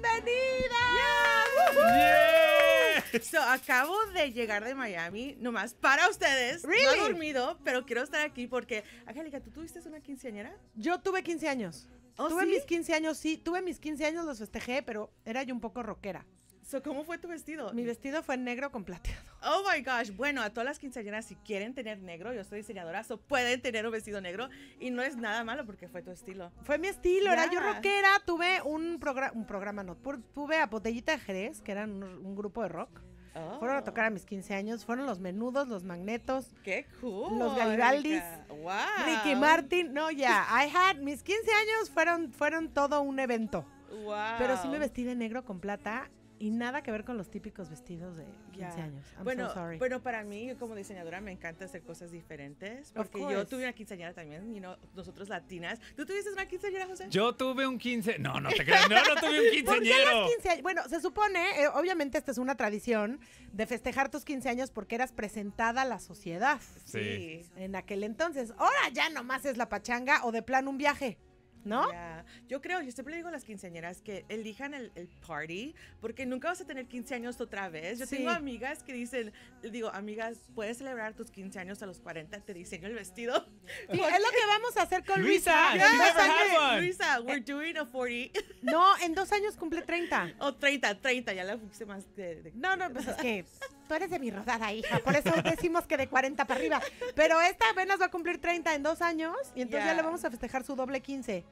bienvenida. Yeah. acabo de llegar de Miami, nomás para ustedes. No he dormido, pero quiero estar aquí porque, Angélica, ¿tú tuviste una quinceañera? Yo tuve 15 años. ¿Oh, tuve mis 15 años, sí, tuve mis 15 años, los festejé, pero era yo un poco rockera. ¿Cómo fue tu vestido? Mi vestido fue negro con plateado. Oh my gosh. Bueno, a todas las quinceañeras, si quieren tener negro, yo soy diseñadora, so pueden tener un vestido negro. Y no es nada malo porque fue tu estilo. Fue mi estilo. Era yo rockera. Tuve un, programa, un programa, no, tuve a Botellita Jerez, que eran un, grupo de rock. Fueron a tocar a mis 15 años. Fueron los menudos, los magnetos. ¡Qué Los Garibaldis. Ricky Martin. No, ya. I had. Mis 15 años fueron, fueron todo un evento. Wow. Pero sí me vestí de negro con plata y nada que ver con los típicos vestidos de 15 años. bueno, sorry. bueno, para mí, como diseñadora, me encanta hacer cosas diferentes. Porque yo tuve una quinceañera también, y no, nosotros latinas. ¿Tú tuviste una quinceañera, José? Yo tuve un quince... No, no te creas. No, no tuve un quinceañero. Bueno, se supone, eh, obviamente esta es una tradición, de festejar tus 15 años porque eras presentada a la sociedad. Sí. sí. En aquel entonces. Ahora ya nomás es la pachanga o de plan un viaje. ¿No? Yo creo, yo siempre le digo a las quinceañeras que elijan el, party, porque nunca vas a tener 15 años otra vez. Yo tengo amigas que dicen, digo, amigas, puedes celebrar tus 15 años a los 40, te diseño el vestido. es lo que vamos a hacer con Luisa. Luisa, we're eh, doing a 40. No, en dos años cumple 30. O 30, 30, ya la fuiste más de, No, no, pues es que tú eres de mi rodada, hija. Por eso decimos que de 40 para arriba. Pero esta apenas va a cumplir 30 en dos años y entonces ya le vamos a festejar su doble 15.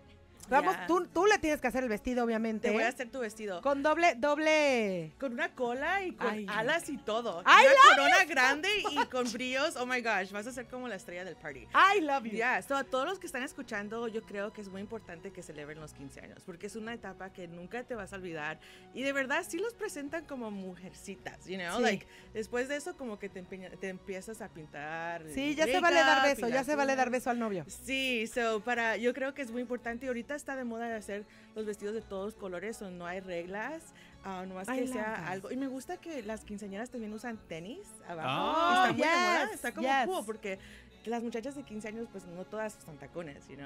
Vamos, tú, tú, le tienes que hacer el vestido, obviamente. Te voy a hacer tu vestido. Con doble, doble. Con una cola y con alas y todo. Con una corona grande y con brillos. Oh my gosh, vas a ser como la estrella del party. I love you. Yeah, a todos los que están escuchando, yo creo que es muy importante que celebren los 15 años, porque es una etapa que nunca te vas a olvidar. Y de verdad, sí los presentan como mujercitas, you know? Like, después de eso, como que te, empiezas a pintar. Sí, ya se vale dar beso, ya se vale dar beso al novio. Sí, so para, yo creo que es muy importante ahorita está de moda de hacer los vestidos de todos colores, o no hay reglas, ah, no más que sea algo. Y me gusta que las quinceañeras también usan tenis abajo. Ah, está de moda, está como porque las muchachas de 15 años, pues no todas son tacones, you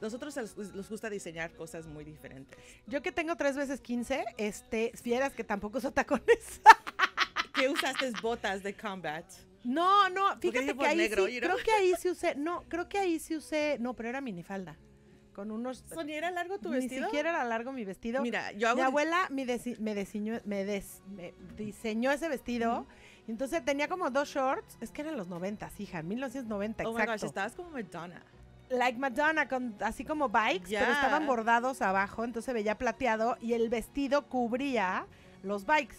nosotros nos gusta diseñar cosas muy diferentes. Yo que tengo tres veces 15, este, fieras que tampoco son tacones. ¿Qué usaste botas de combat? No, no, fíjate que ahí creo que ahí sí usé, no, creo que ahí sí usé, no, pero era minifalda con unos... ¿Ni largo tu vestido? Ni siquiera era largo mi vestido. Mira, yo Mi abuela me, me, diseñó, ese vestido. Entonces tenía como dos shorts. Es que eran los 90, hija, 1990, oh exacto. estabas como Madonna. Like Madonna, con, así como bikes, pero estaban bordados abajo, entonces veía plateado y el vestido cubría los bikes.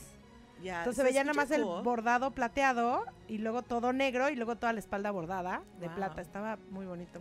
Entonces veía nada más el bordado plateado y luego todo negro y luego toda la espalda bordada de plata. Estaba muy bonito.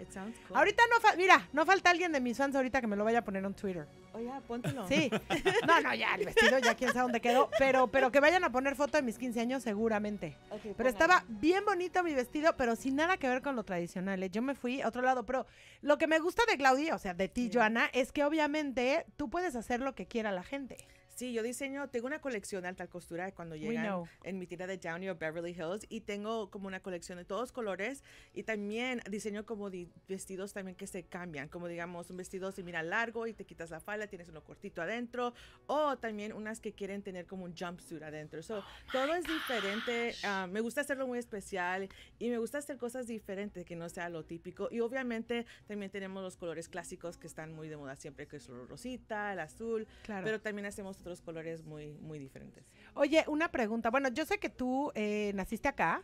Este. Ahorita no falta, mira, no falta alguien de mis fans ahorita que me lo vaya a poner en Twitter. Oye, oh, Sí. No, no, ya el vestido, ya quién sabe dónde quedó. Pero, pero que vayan a poner foto de mis 15 años seguramente. pero estaba bien bonito mi vestido, pero sin nada que ver con lo tradicional. ¿eh? Yo me fui a otro lado. Pero lo que me gusta de Claudia, o sea, de ti, Joana, es que obviamente tú puedes hacer lo que quiera la gente. Sí, yo diseño, tengo una colección de alta costura cuando llegan en mi tienda de Downey o Beverly Hills y tengo como una colección de todos colores y también diseño como vestidos también que se cambian, como digamos un vestido si mira largo y te quitas la falda, tienes uno cortito adentro o también unas que quieren tener como un jumpsuit adentro. Oh todo es diferente, ah, me gusta hacerlo muy especial y me gusta hacer cosas diferentes que no sea lo típico y obviamente también tenemos los colores clásicos que están muy de moda siempre, que es el rosita, el azul, pero también hacemos otros colores muy, muy diferentes. Oye, una pregunta. Bueno, yo sé que tú eh, naciste acá,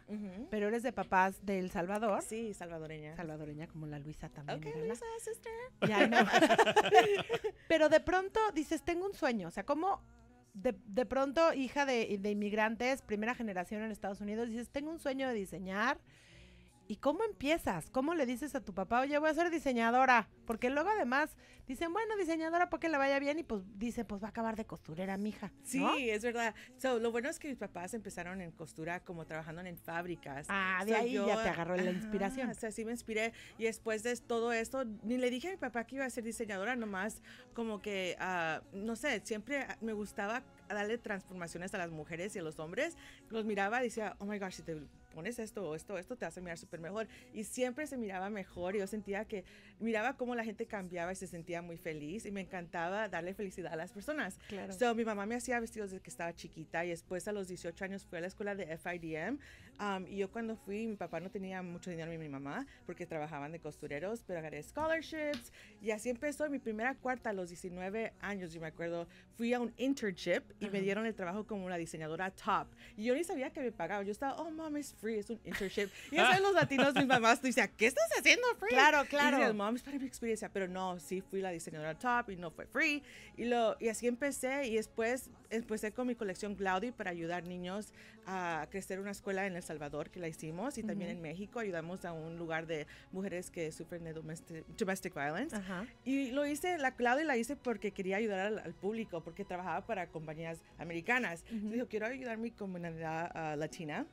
pero eres de papás del Salvador. Sí, salvadoreña. Salvadoreña, como la Luisa también. Ok, Luisa, sister. pero de pronto dices, tengo un sueño. O sea, como de, pronto, hija de, de inmigrantes, primera generación en Estados Unidos, dices, tengo un sueño de diseñar, ¿Y cómo empiezas? ¿Cómo le dices a tu papá, oye, voy a ser diseñadora? Porque luego además dicen, bueno, diseñadora porque le vaya bien y pues dice, pues va a acabar de costurera, mija. Sí, es verdad. lo bueno es que mis papás empezaron en costura como trabajando en fábricas. Ah, de ahí ya te agarró la inspiración. Así sí me inspiré. Y después de todo esto, ni le dije a mi papá que iba a ser diseñadora, nomás como que, ah, no sé, siempre me gustaba darle transformaciones a las mujeres y a los hombres, los miraba y decía, oh my gosh, si te pones esto o esto, esto te hace mirar súper mejor. Y siempre se miraba mejor. Y yo sentía que miraba cómo la gente cambiaba y se sentía muy feliz. Y me encantaba darle felicidad a las personas. Claro. mi mamá me hacía vestidos desde que estaba chiquita. Y después a los 18 años fui a la escuela de FIDM y yo cuando fui, mi papá no tenía mucho dinero ni mi mamá, porque trabajaban de costureros, pero agarré scholarships. Y así empezó mi primera cuarta a los 19 años, yo me acuerdo. Fui a un internship y me dieron el trabajo como una diseñadora top. Y yo ni sabía que me pagaban. Yo estaba, oh, mom, es free, es un internship. Y ya los latinos, mis mamás, dices, ¿qué estás haciendo free? Claro, claro. Y mom, es para mi experiencia. Pero no, sí fui la diseñadora top y no fue free. Y, lo, y así empecé y después empecé eh, pues, con mi colección Glaudi para ayudar niños a crecer una escuela en El Salvador, que la hicimos, y también en México ayudamos a un lugar de mujeres que sufren de domestic, violence. Y lo hice, la Glaudi la hice porque quería ayudar al, público, porque trabajaba para compañías americanas. Uh dijo, quiero ayudar a mi comunidad latina.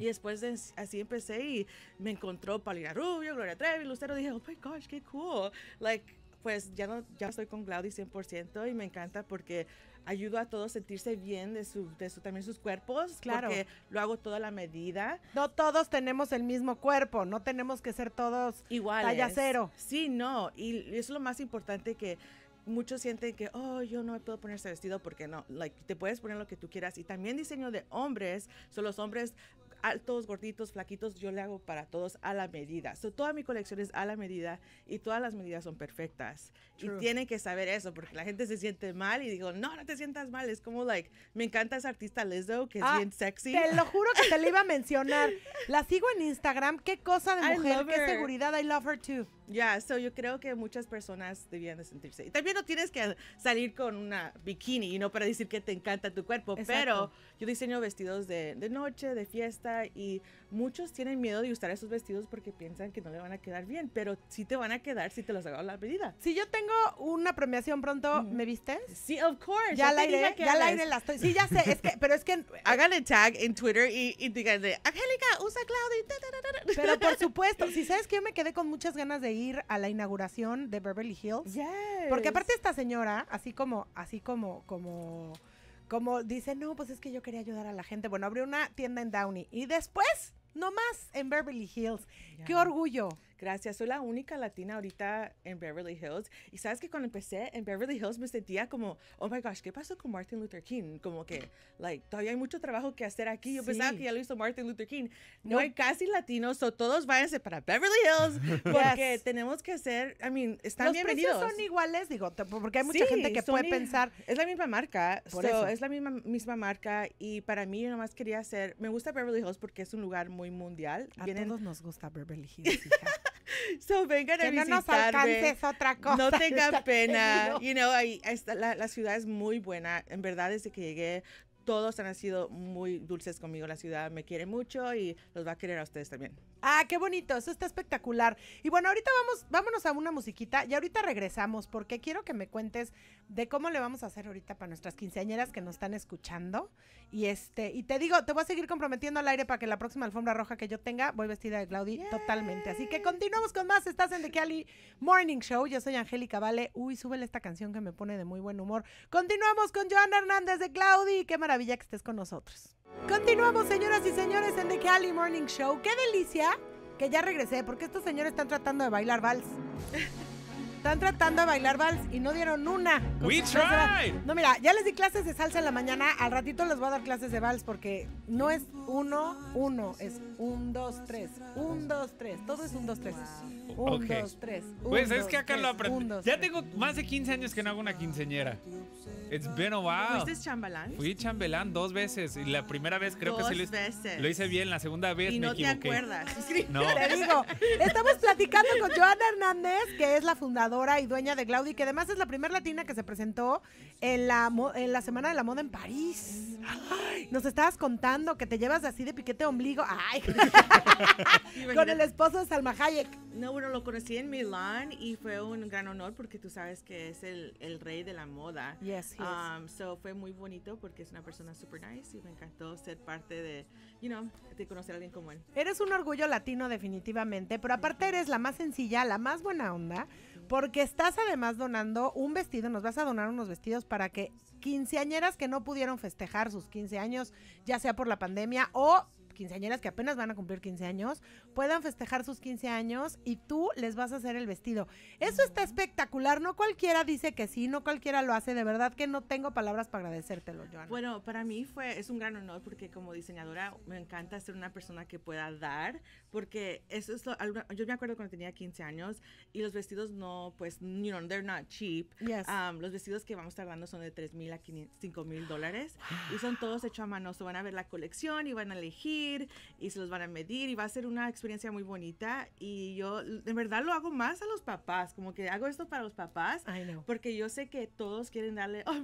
Y después así empecé y me encontró Paulina Rubio, Gloria Trevi, Lucero. Dije, oh my gosh, qué cool. Like, pues ya no ya estoy con Glaudi 100% y me encanta porque ayudo a todos a sentirse bien de su, también sus cuerpos. Claro. Porque lo hago toda la medida. No todos tenemos el mismo cuerpo, no tenemos que ser todos iguales. Talla cero. Sí, no. Y eso es lo más importante que muchos sienten que, oh, yo no puedo ponerse ese vestido porque no, like, te puedes poner lo que tú quieras. Y también diseño de hombres, son los hombres altos, gorditos, flaquitos, yo le hago para todos a la medida. toda mi colección es a la medida y todas las medidas son perfectas. Y tienen que saber eso porque la gente se siente mal y digo, no, no te sientas mal. Es como, like, me encanta esa artista Lizzo que es ah, bien sexy. Te lo juro que te la iba a mencionar. La sigo en Instagram. Qué cosa de mujer, qué seguridad. I love her too. Ya, yeah, so yo creo que muchas personas debían de sentirse. Y también no tienes que salir con una bikini, y ¿no? Para decir que te encanta tu cuerpo. Pero yo diseño vestidos de noche, de fiesta y muchos tienen miedo de usar esos vestidos porque piensan que no le van a quedar bien, pero sí te van a quedar si te los hago a la medida. Si yo tengo una premiación pronto, ¿me vistes? Sí, of course. Ya, la iré, ya la estoy. Sí, ya sé, es que, pero es que háganle tag en Twitter y, digan díganle, Angélica, usa Claudia. Pero por supuesto, si sabes que yo me quedé con muchas ganas de ir a la inauguración de Beverly Hills. Porque aparte esta señora, así como, así como, como como dice, no, pues es que yo quería ayudar a la gente. Bueno, abrió una tienda en Downey y después, nomás en Beverly Hills. ¡Qué orgullo! Gracias, soy la única latina ahorita en Beverly Hills. Y sabes que cuando empecé en Beverly Hills me sentía como, oh my gosh, ¿qué pasó con Martin Luther King? Como que, like, todavía hay mucho trabajo que hacer aquí. Yo pensaba que ya lo hizo Martin Luther King. No, hay casi latinos, o todos váyanse para Beverly Hills porque tenemos que hacer, I mean, están Los bienvenidos. son iguales, digo, porque hay mucha gente que puede pensar. Es la misma marca, pero es la misma, misma marca y para mí yo nomás quería hacer, me gusta Beverly Hills porque es un lugar muy mundial. A todos nos gusta Beverly Hills, So, vengan a no nos otra cosa. No tengan pena. You know, ahí, la ciudad es muy buena. En verdad, desde que llegué, todos han sido muy dulces conmigo. La ciudad me quiere mucho y los va a querer a ustedes también. Ah, qué bonito, eso está espectacular. Y bueno, ahorita vamos, vámonos a una musiquita y ahorita regresamos porque quiero que me cuentes de cómo le vamos a hacer ahorita para nuestras quinceañeras que nos están escuchando. Y este, y te digo, te voy a seguir comprometiendo al aire para que la próxima alfombra roja que yo tenga, voy vestida de Claudia totalmente. Así que continuamos con más. Estás en The Kelly Morning Show. Yo soy Angélica Vale. Uy, súbele esta canción que me pone de muy buen humor. Continuamos con Joan Hernández de Claudi. Qué maravilla que estés con nosotros. Continuamos, señoras y señores, en The Cali Morning Show. Qué delicia que ya regresé, porque estos señores están tratando de bailar vals. Están tratando de bailar vals y no dieron una. We tried. No, mira, ya les di clases de salsa en la mañana. Al ratito les voy a dar clases de vals porque no es uno, uno. Es un, dos, tres. Un, dos, tres. Todo es un, dos, tres. Un, dos, tres. pues es que acá lo aprendí. ya tengo más de 15 años que no hago una quinceñera. It's been a while. ¿Fuiste chambelán? Fui chambelán dos veces. Y la primera vez creo que sí lo, lo hice bien. La segunda vez y no te acuerdas. No. digo, estamos platicando con Joana Hernández, que es la fundadora y dueña de y que además es la primera latina que se presentó en la, en la Semana de la Moda en París. Nos estabas contando que te llevas así de piquete ombligo. con el esposo de Salma Hayek. No, lo conocí en Milán y fue un gran honor porque tú sabes que es el, rey de la moda. Yes, he um, So fue muy bonito porque es una persona super nice y me encantó ser parte de, you know, de conocer a alguien como él. Eres un orgullo latino definitivamente, pero aparte eres la más sencilla, la más buena onda, porque estás además donando un vestido, nos vas a donar unos vestidos para que quinceañeras que no pudieron festejar sus 15 años, ya sea por la pandemia o quinceañeras que apenas van a cumplir 15 años puedan festejar sus 15 años y tú les vas a hacer el vestido. Eso está espectacular, no cualquiera dice que sí, no cualquiera lo hace, de verdad que no tengo palabras para agradecértelo, Joana. Bueno, para mí fue es un gran honor porque como diseñadora me encanta ser una persona que pueda dar, porque eso es lo, yo me acuerdo cuando tenía 15 años y los vestidos no pues you know, they're not cheap. los vestidos que vamos tardando son de 3 mil a 5 mil dólares y son todos hechos a mano, se van a ver la colección y van a elegir y se los van a medir y va a ser una experiencia muy bonita y yo en verdad lo hago más a los papás, como que hago esto para los papás porque yo sé que todos quieren darle, oh,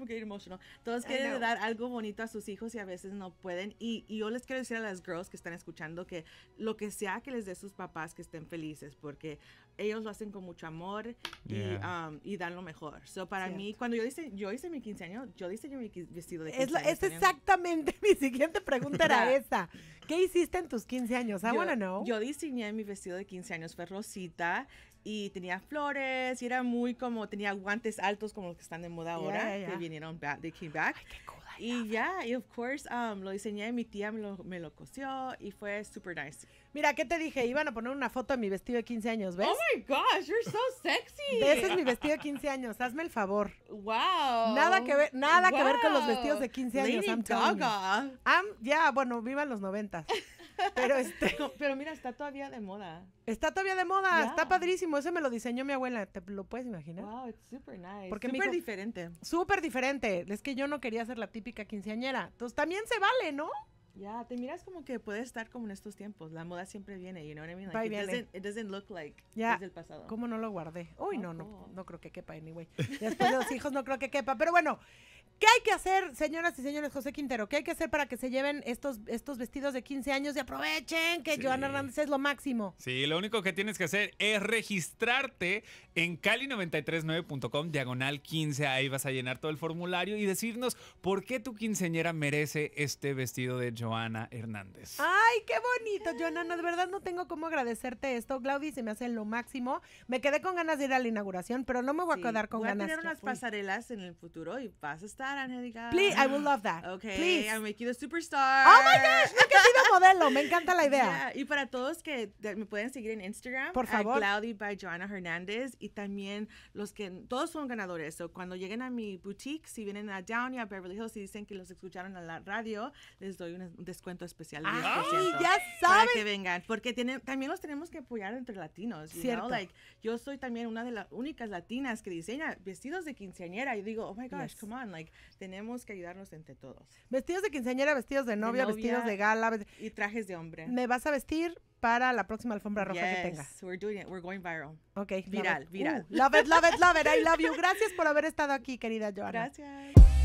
todos quieren dar algo bonito a sus hijos y a veces no pueden y, y yo les quiero decir a las girls que están escuchando que lo que sea que les dé sus papás que estén felices porque ellos lo hacen con mucho amor y, um, dan lo mejor. So, para mí, cuando yo hice, yo hice mi años yo diseñé mi vestido de 15 Es, es, exactamente mi siguiente pregunta era esa. ¿Qué hiciste en tus 15 años? I yo, no. Yo diseñé mi vestido de 15 años, fue rosita y tenía flores y era muy como tenía guantes altos como los que están de moda ahora y que vinieron back, they came back y ya y of course um, lo diseñé mi tía me lo, me lo cosió y fue super nice mira qué te dije iban a poner una foto de mi vestido de 15 años ves oh my gosh you're so sexy ese es mi vestido de 15 años hazme el favor wow nada que ver nada que ver con los vestidos de 15 años Lady I'm Gaga I'm, ya bueno vivan los noventas pero este. pero mira, está todavía de moda. Está todavía de moda, está padrísimo. Ese me lo diseñó mi abuela, ¿te lo puedes imaginar? Wow, it's super nice. Porque súper diferente. Súper diferente. Es que yo no quería ser la típica quinceañera. Entonces también se vale, ¿no? Ya, te miras como que puedes estar como en estos tiempos. La moda siempre viene, you No what I mean? Like, viene. Doesn't, desde el pasado. ¿Cómo no lo guardé? Uy, no, no, no creo que quepa anyway. Después de los hijos no creo que quepa. Pero bueno, ¿Qué hay que hacer, señoras y señores, José Quintero? ¿Qué hay que hacer para que se lleven estos, estos vestidos de 15 años y aprovechen que Joana Hernández es lo máximo? Sí, lo único que tienes que hacer es registrarte en cali939.com diagonal 15. Ahí vas a llenar todo el formulario y decirnos por qué tu quinceñera merece este vestido de Joana Hernández. ¡Ay, qué bonito, Joana! de verdad no tengo cómo agradecerte esto, Claudia, se me hace lo máximo. Me quedé con ganas de ir a la inauguración, pero no me voy a quedar con ganas. Voy a tener unas pasarelas en el futuro y vas a estar Please, I would love that. Okay, Please. I'll make you the superstar. Oh my gosh, que he sido modelo. Me encanta la idea. Y para todos que me pueden seguir en Instagram, por favor. Cloudy by Joanna Hernández. Y también los que, todos son ganadores. So, cuando lleguen a mi boutique, si vienen a Downey, a Beverly Hills, y dicen que los escucharon a la radio, les doy un descuento especial. ya saben. Para que vengan. Porque tienen, también los tenemos que apoyar entre latinos. Cierto. yo soy también una de las únicas latinas que diseña vestidos de quinceañera. Y digo, oh my gosh, come on. Like, tenemos que ayudarnos entre todos. Vestidos de quinceañera, vestidos de novia, vestidos de gala. y trajes de hombre. ¿Me vas a vestir? para la próxima alfombra roja que tengas We're viral. Ok. Viral, love viral. Uh, love it, love it, love it. I love you. Gracias por haber estado aquí, querida Joana. Gracias.